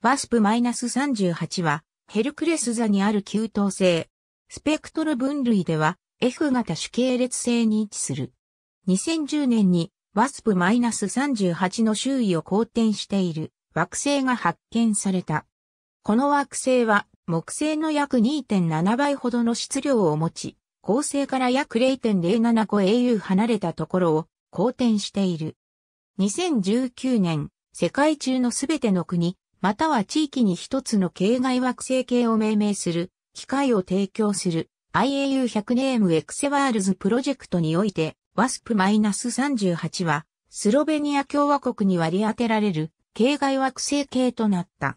ワスプ -38 は、ヘルクレス座にある給湯星。スペクトル分類では、F 型主系列星に位置する。2010年に、ワスプ -38 の周囲を公転している惑星が発見された。この惑星は、木星の約2.7倍ほどの質量を持ち、恒星から約0.07個 au 離れたところを公転している。2019年、世界中のすべての国、または地域に一つの境外惑星系を命名する、機会を提供する IAU100 ネームエクセワールズプロジェクトにおいて、WASP-38 は、スロベニア共和国に割り当てられる、境外惑星系となった。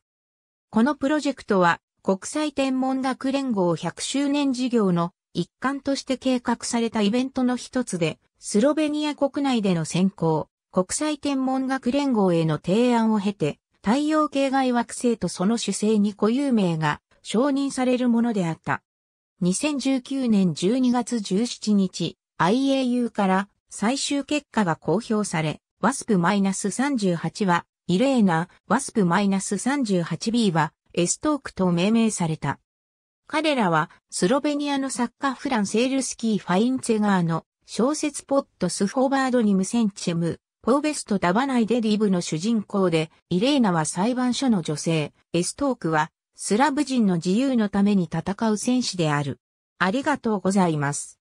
このプロジェクトは、国際天文学連合100周年事業の一環として計画されたイベントの一つで、スロベニア国内での選考、国際天文学連合への提案を経て、太陽系外惑星とその主星に固有名が承認されるものであった。2019年12月17日、IAU から最終結果が公表され、WASP-38 は、イレーナ、WASP-38B は、エストークと命名された。彼らは、スロベニアの作家フランセールスキー・ファインツェガーの小説ポットスフォーバードニムセンチェム、ポーベスト・ダバナイ・デ・リブの主人公で、イレーナは裁判所の女性、エストークは、スラブ人の自由のために戦う戦士である。ありがとうございます。